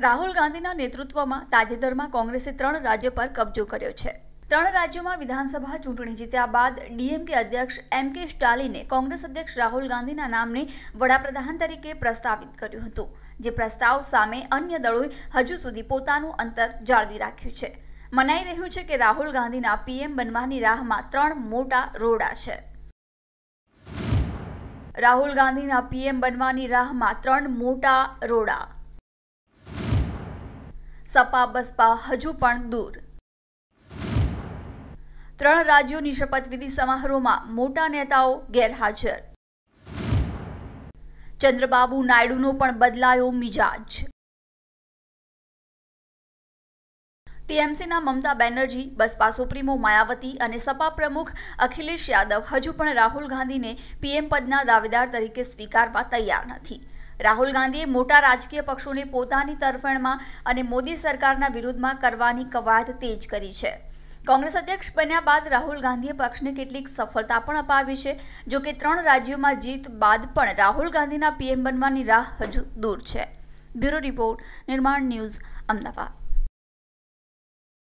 રાહુલ ગાંધીના નેતૃત્વમાં તાજેતરમાં કોંગ્રેસે ત્રણ રાજ્ય પર કબજો કર્યો છે ત્રણ રાજ્યોમાં વિધાનસભા ચૂંટણી જીત્યા બાદ ડીએમકે અધ્યક્ષ એમ કે સ્ટાલિને કોંગ્રેસ અધ્યક્ષ રાહુલ ગાંધીના નામને વડાપ્રધાન તરીકે પ્રસ્તાવિત કર્યું હતું જે પ્રસ્તાવ સામે અન્ય દળોએ હજુ સુધી પોતાનું અંતર જાળવી રાખ્યું છે મનાઈ રહ્યું છે કે રાહુલ ગાંધીના પીએમ બનવાની રાહમાં ત્રણ મોટા રોડા છે રાહુલ ગાંધીના પીએમ બનવાની રાહમાં ત્રણ મોટા રોડા સપા બસપા હજુ પણ દૂર ત્રણ રાજ્યોની શપથવિધિ સમારોહમાં મોટા નેતાઓ ગેરહાજર ચંદ્રબાબુ નાયડુનો પણ બદલાયો મિજાજ ટીએમસીના મમતા બેનર્જી બસપા સુપ્રીમો માયાવતી અને સપા પ્રમુખ અખિલેશ યાદવ હજુ પણ રાહુલ ગાંધીને પીએમ પદના દાવેદાર તરીકે સ્વીકારવા તૈયાર નથી રાહુલ ગાંધીએ મોટા રાજકીય પક્ષોને પોતાની તરફેણમાં અને મોદી સરકારના વિરોધમાં કરવાની કવાયત તેજ કરી છે કોંગ્રેસ અધ્યક્ષ બન્યા બાદ રાહુલ ગાંધીએ પક્ષને કેટલીક સફળતા પણ અપાવી છે જો કે ત્રણ રાજ્યોમાં જીત બાદ પણ રાહુલ ગાંધીના પીએમ બનવાની રાહ હજુ દૂર છે bureau report Nirman news Ahmedabad